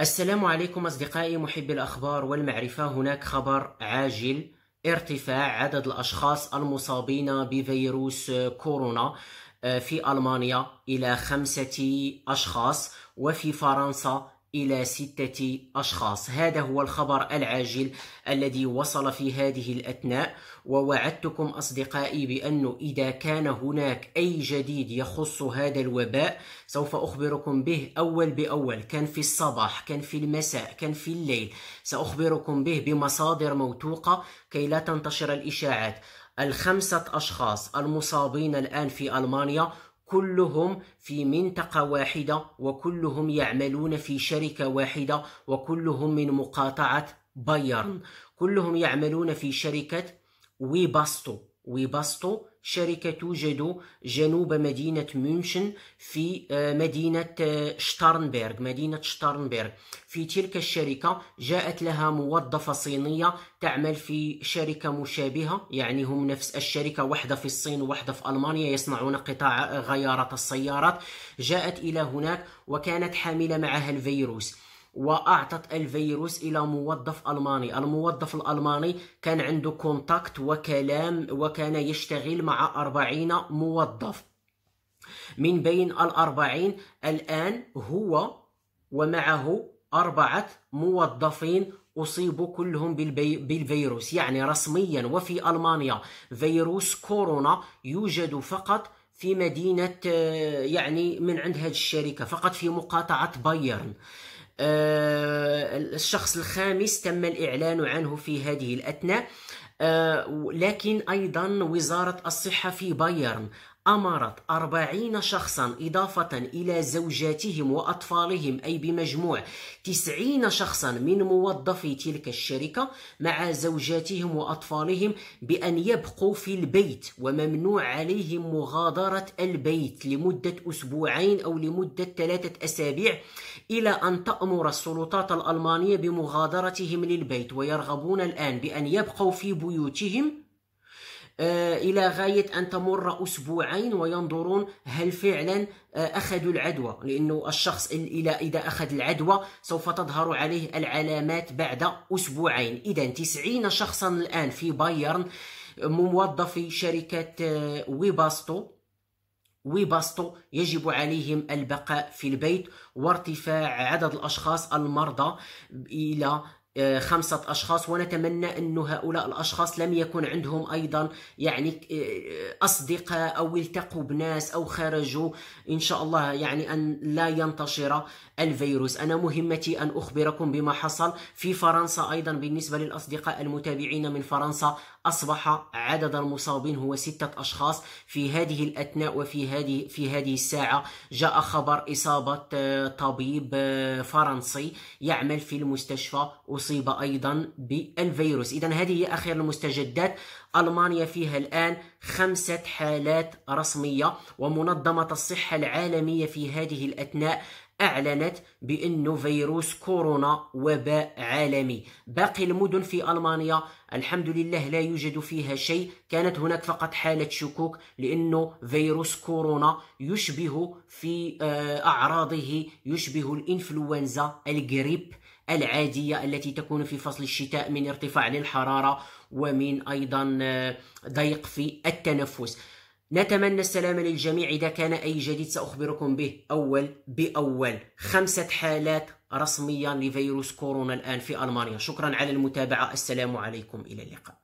السلام عليكم أصدقائي محبي الأخبار والمعرفة هناك خبر عاجل ارتفاع عدد الأشخاص المصابين بفيروس كورونا آه، في ألمانيا إلى خمسة أشخاص وفي فرنسا إلى ستة أشخاص هذا هو الخبر العاجل الذي وصل في هذه الأثناء ووعدتكم أصدقائي بأنه إذا كان هناك أي جديد يخص هذا الوباء سوف أخبركم به أول بأول كان في الصباح كان في المساء كان في الليل سأخبركم به بمصادر موثوقة كي لا تنتشر الإشاعات الخمسة أشخاص المصابين الآن في ألمانيا كلهم في منطقة واحدة وكلهم يعملون في شركة واحدة وكلهم من مقاطعة بايرن كلهم يعملون في شركة ويباستو ويباستو شركة توجد جنوب مدينة ميونشن في آه، مدينة آه، شتارنبرغ مدينة شتارنبرغ في تلك الشركة جاءت لها موظفة صينية تعمل في شركة مشابهة يعني هم نفس الشركة واحدة في الصين وواحدة في ألمانيا يصنعون قطاع غيارات السيارات جاءت إلى هناك وكانت حاملة معها الفيروس واعطت الفيروس الى موظف الماني الموظف الالماني كان عنده كونتاكت وكلام وكان يشتغل مع أربعين موظف من بين الأربعين الآن هو ومعه أربعة موظفين أصيبوا كلهم بالبي... بالفيروس يعني رسميا وفي ألمانيا فيروس كورونا يوجد فقط في مدينة آه، يعني من عند هذه الشركة فقط في مقاطعة بايرن آه، الشخص الخامس تم الإعلان عنه في هذه الأثناء آه، لكن ايضا وزاره الصحه في بايرن أمرت أربعين شخصا إضافة إلى زوجاتهم وأطفالهم أي بمجموع تسعين شخصا من موظفي تلك الشركة مع زوجاتهم وأطفالهم بأن يبقوا في البيت وممنوع عليهم مغادرة البيت لمدة أسبوعين أو لمدة ثلاثة أسابيع إلى أن تأمر السلطات الألمانية بمغادرتهم للبيت ويرغبون الآن بأن يبقوا في بيوتهم آه، إلى غاية أن تمر أسبوعين وينظرون هل فعلا آه، أخذوا العدوى لأنه الشخص إذا أخذ العدوى سوف تظهر عليه العلامات بعد أسبوعين إذا 90 شخصا الآن في بايرن موظفي شركة آه، ويباستو ويباستو يجب عليهم البقاء في البيت وارتفاع عدد الأشخاص المرضى إلى آه، خمسة أشخاص ونتمنى أن هؤلاء الأشخاص لم يكن عندهم أيضا يعني آه، أصدقاء أو التقوا بناس أو خرجوا إن شاء الله يعني أن لا ينتشر الفيروس أنا مهمتي أن أخبركم بما حصل في فرنسا أيضا بالنسبة للأصدقاء المتابعين من فرنسا أصبح عدد المصابين هو ستة أشخاص في هذه الأثناء وفي هذه في هذه الساعة جاء خبر إصابة آه، طبيب فرنسي يعمل في المستشفى أصيب أيضا بالفيروس إذا هذه هي أخير المستجدات ألمانيا فيها الآن خمسة حالات رسمية ومنظمة الصحة العالمية في هذه الأثناء أعلنت بأنه فيروس كورونا وباء عالمي باقي المدن في ألمانيا الحمد لله لا يوجد فيها شيء كانت هناك فقط حالة شكوك لأنه فيروس كورونا يشبه في آه، أعراضه يشبه الإنفلونزا الجريب العادية التي تكون في فصل الشتاء من ارتفاع للحرارة ومن أيضا آه، ضيق في التنفس نتمنى السلامة للجميع إذا كان أي جديد سأخبركم به أول بأول خمسة حالات رسميا لفيروس كورونا الآن في ألمانيا شكرا على المتابعة السلام عليكم إلى اللقاء